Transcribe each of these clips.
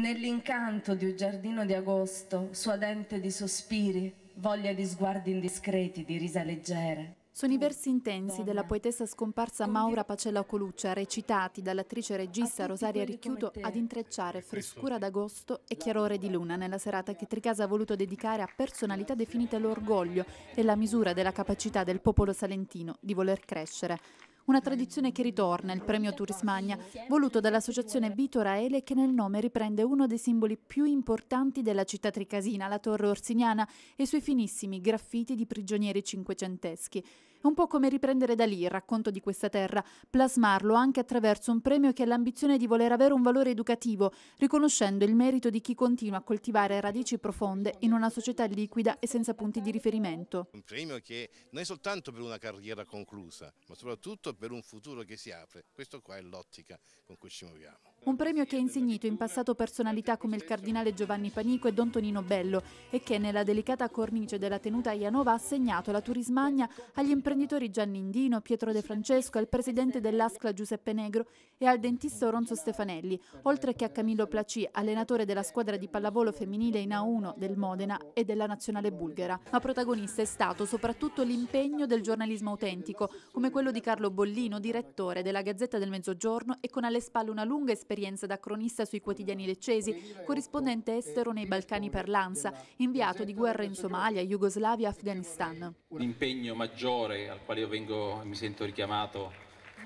Nell'incanto di un giardino di agosto, suadente di sospiri, voglia di sguardi indiscreti, di risa leggere. Sono i versi intensi della poetessa scomparsa Maura Pacella Coluccia, recitati dall'attrice regista Rosaria Ricchiuto ad intrecciare frescura d'agosto e chiarore di luna nella serata che Tricasa ha voluto dedicare a personalità definite l'orgoglio e la misura della capacità del popolo salentino di voler crescere. Una tradizione che ritorna, il premio Turismagna, voluto dall'associazione Vito Raele che nel nome riprende uno dei simboli più importanti della città tricasina, la torre orsiniana e i suoi finissimi graffiti di prigionieri cinquecenteschi. È un po' come riprendere da lì il racconto di questa terra, plasmarlo anche attraverso un premio che ha l'ambizione di voler avere un valore educativo, riconoscendo il merito di chi continua a coltivare radici profonde in una società liquida e senza punti di riferimento. Un premio che non è soltanto per una carriera conclusa, ma soprattutto per un futuro che si apre. Questo qua è l'ottica con cui ci muoviamo. Un premio che ha insignito in passato personalità come il cardinale Giovanni Panico e Don Tonino Bello e che nella delicata cornice della tenuta Ianova ha assegnato la Turismagna agli imprenditori Gianni Indino, Pietro De Francesco, al presidente dell'Ascla Giuseppe Negro e al dentista Oronzo Stefanelli, oltre che a Camillo Placi, allenatore della squadra di pallavolo femminile in A1 del Modena e della nazionale bulgara. Ma protagonista è stato soprattutto l'impegno del giornalismo autentico, come quello di Carlo Bollino, direttore della Gazzetta del Mezzogiorno e con alle spalle una lunga esperienza esperienza da cronista sui quotidiani leccesi, corrispondente estero nei Balcani per l'ANSA, inviato di guerra in Somalia, Jugoslavia, Afghanistan. L'impegno maggiore al quale io vengo, e mi sento richiamato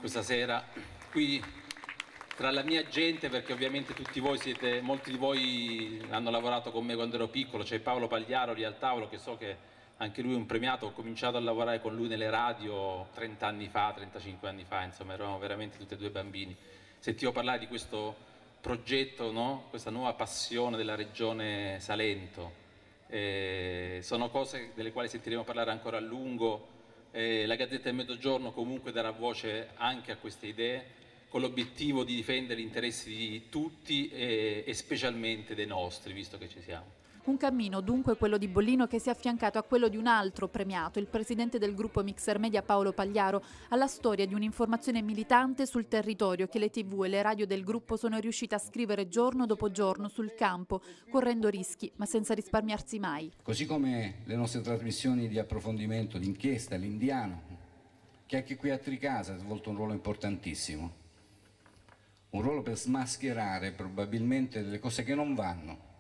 questa sera, qui tra la mia gente, perché ovviamente tutti voi siete, molti di voi hanno lavorato con me quando ero piccolo, c'è Paolo Pagliaro lì al tavolo che so che anche lui è un premiato, ho cominciato a lavorare con lui nelle radio 30 anni fa, 35 anni fa, insomma eravamo veramente tutti e due bambini. Sentivo parlare di questo progetto, no? questa nuova passione della regione Salento. Eh, sono cose delle quali sentiremo parlare ancora a lungo. Eh, la Gazzetta del Mezzogiorno comunque darà voce anche a queste idee con l'obiettivo di difendere gli interessi di tutti e, eh, e specialmente dei nostri, visto che ci siamo. Un cammino dunque quello di Bollino che si è affiancato a quello di un altro premiato, il presidente del gruppo Mixer Media Paolo Pagliaro, alla storia di un'informazione militante sul territorio che le tv e le radio del gruppo sono riuscite a scrivere giorno dopo giorno sul campo, correndo rischi ma senza risparmiarsi mai. Così come le nostre trasmissioni di approfondimento, d'inchiesta, l'indiano, che anche qui a Tricasa ha svolto un ruolo importantissimo, un ruolo per smascherare probabilmente delle cose che non vanno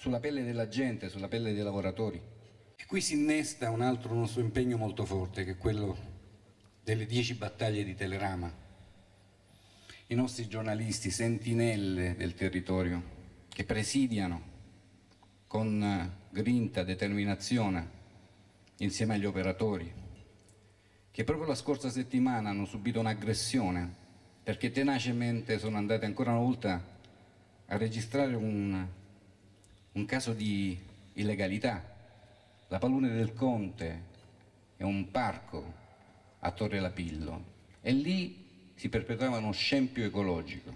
sulla pelle della gente, sulla pelle dei lavoratori. E qui si innesta un altro nostro impegno molto forte, che è quello delle dieci battaglie di Telerama. I nostri giornalisti, sentinelle del territorio, che presidiano con grinta, determinazione, insieme agli operatori, che proprio la scorsa settimana hanno subito un'aggressione perché tenacemente sono andati ancora una volta a registrare un un caso di illegalità. La Pallone del Conte è un parco a Torre Lapillo e lì si perpetrava uno scempio ecologico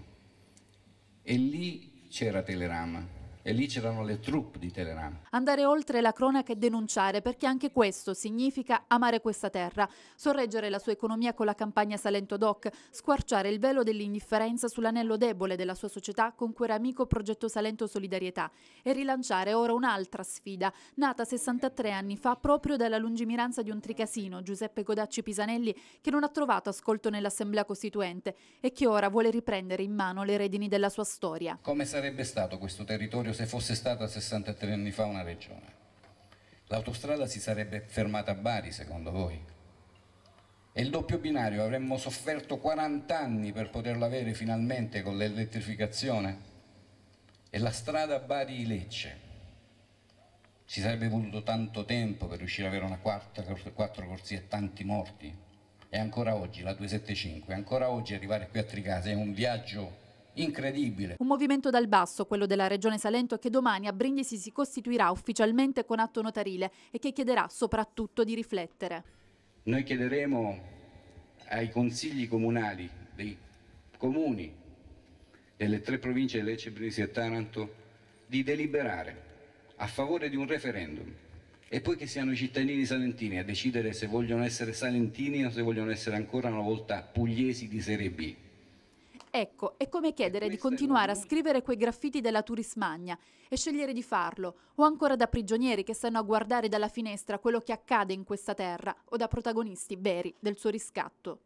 e lì c'era Telerama e lì c'erano le truppe di Teheran. Andare oltre la cronaca e denunciare, perché anche questo significa amare questa terra, sorreggere la sua economia con la campagna Salento Doc, squarciare il velo dell'indifferenza sull'anello debole della sua società con cui amico Progetto Salento Solidarietà e rilanciare ora un'altra sfida, nata 63 anni fa proprio dalla lungimiranza di un tricasino, Giuseppe Godacci Pisanelli, che non ha trovato ascolto nell'Assemblea Costituente e che ora vuole riprendere in mano le redini della sua storia. Come sarebbe stato questo territorio se fosse stata 63 anni fa una regione. L'autostrada si sarebbe fermata a Bari, secondo voi? E il doppio binario avremmo sofferto 40 anni per poterlo avere finalmente con l'elettrificazione? E la strada Bari-Lecce? Ci sarebbe voluto tanto tempo per riuscire ad avere una quarta, quattro corsie e tanti morti? E ancora oggi, la 275, ancora oggi arrivare qui a Tricase è un viaggio incredibile. Un movimento dal basso, quello della Regione Salento, che domani a Brindisi si costituirà ufficialmente con atto notarile e che chiederà soprattutto di riflettere. Noi chiederemo ai consigli comunali dei comuni delle tre province di Lecce, Brindisi e Taranto di deliberare a favore di un referendum e poi che siano i cittadini salentini a decidere se vogliono essere salentini o se vogliono essere ancora una volta pugliesi di serie B. Ecco, è come chiedere di continuare a scrivere quei graffiti della Turismagna e scegliere di farlo, o ancora da prigionieri che stanno a guardare dalla finestra quello che accade in questa terra, o da protagonisti veri del suo riscatto.